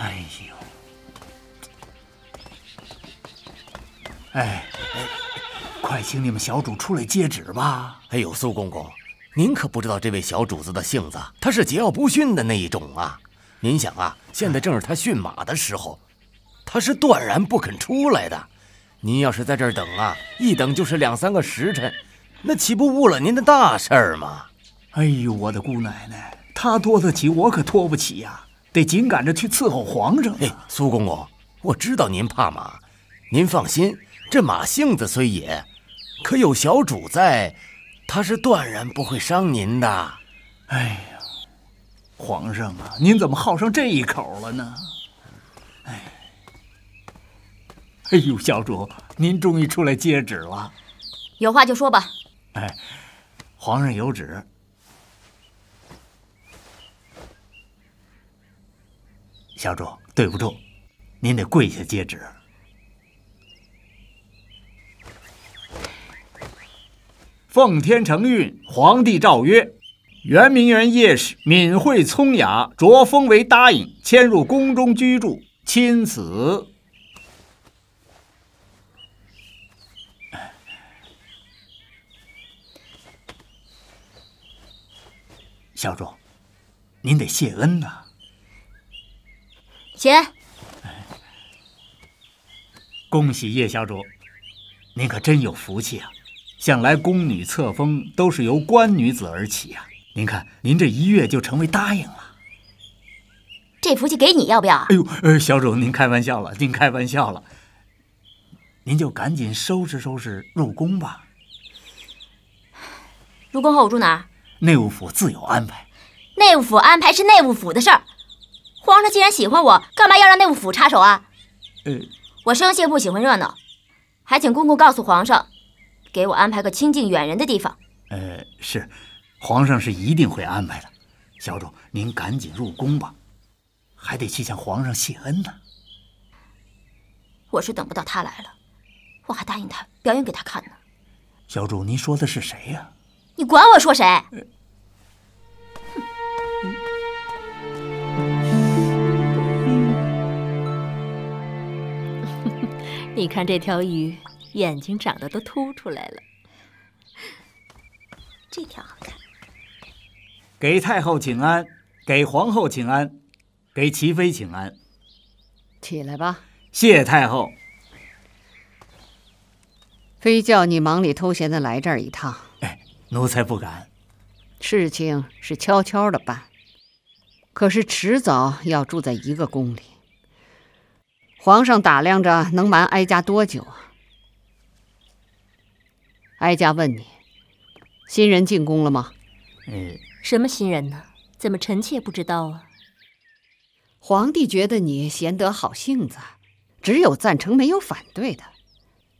哎呦，哎，快请你们小主出来接旨吧！哎呦，苏公公，您可不知道这位小主子的性子，他是桀骜不驯的那一种啊！您想啊，现在正是他驯马的时候，他是断然不肯出来的。您要是在这儿等啊，一等就是两三个时辰，那岂不误了您的大事儿吗？哎呦，我的姑奶奶，他拖得起，我可拖不起呀！得紧赶着去伺候皇上。哎，苏公公，我知道您怕马，您放心，这马性子虽野，可有小主在，他是断然不会伤您的。哎呀，皇上啊，您怎么好上这一口了呢？哎，哎呦，小主，您终于出来接旨了，有话就说吧。哎，皇上有旨。小主，对不住，您得跪下接旨。奉天承运，皇帝诏曰：圆明园夜氏敏慧聪雅，着封为答应，迁入宫中居住。钦此。小主，您得谢恩呐。钱。恭喜叶小主，您可真有福气啊！向来宫女册封都是由官女子而起啊，您看您这一跃就成为答应了，这福气给你要不要？哎呦，小主您开玩笑了，您开玩笑了，您就赶紧收拾收拾入宫吧。入宫后我住哪儿？内务府自有安排。内务府安排是内务府的事儿。皇上既然喜欢我，干嘛要让内务府插手啊？嗯，我生性不喜欢热闹，还请公公告诉皇上，给我安排个清静远人的地方。呃，是，皇上是一定会安排的。小主，您赶紧入宫吧，还得去向皇上谢恩呢。我是等不到他来了，我还答应他表演给他看呢。小主，您说的是谁呀？你管我说谁？你看这条鱼眼睛长得都凸出来了，这条好看。给太后请安，给皇后请安，给齐妃请安。起来吧。谢太后。非叫你忙里偷闲的来这儿一趟。哎，奴才不敢。事情是悄悄的办，可是迟早要住在一个宫里。皇上打量着能瞒哀家多久啊？哀家问你，新人进宫了吗？嗯，什么新人呢？怎么臣妾不知道啊？皇帝觉得你贤德好性子，只有赞成没有反对的，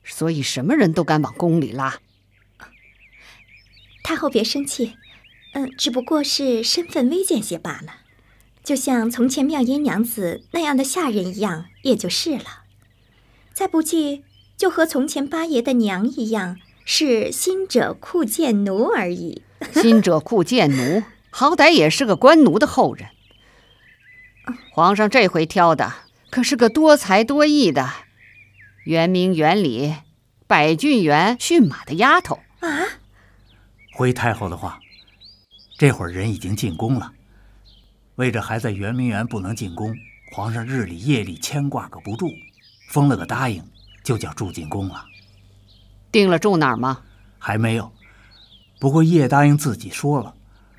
所以什么人都敢往宫里拉。太后别生气，嗯，只不过是身份微贱些罢了。就像从前妙音娘子那样的下人一样，也就是了；再不济，就和从前八爷的娘一样，是新者库贱奴而已。新者库贱奴，好歹也是个官奴的后人。皇上这回挑的可是个多才多艺的，圆明园里百骏园驯马的丫头啊！回太后的话，这会儿人已经进宫了。为着还在圆明园不能进宫，皇上日里夜里牵挂个不住，封了个答应，就叫住进宫了。定了住哪儿吗？还没有。不过叶答应自己说了，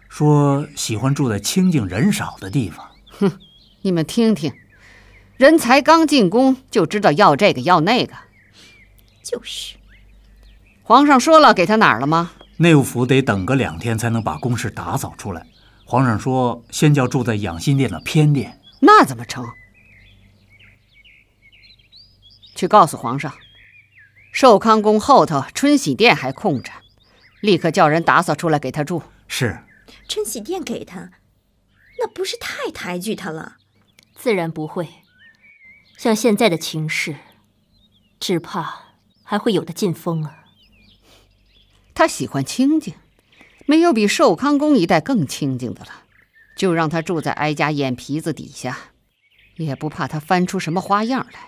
说喜欢住在清静人少的地方。哼，你们听听，人才刚进宫就知道要这个要那个。就是。皇上说了给他哪儿了吗？内务府得等个两天才能把宫室打扫出来。皇上说：“先叫住在养心殿的偏殿。”那怎么成？去告诉皇上，寿康宫后头春喜殿还空着，立刻叫人打扫出来给他住。是。春喜殿给他，那不是太抬举他了？自然不会。像现在的情势，只怕还会有的进风啊。他喜欢清静，没有比寿康宫一带更清静的了，就让他住在哀家眼皮子底下，也不怕他翻出什么花样来。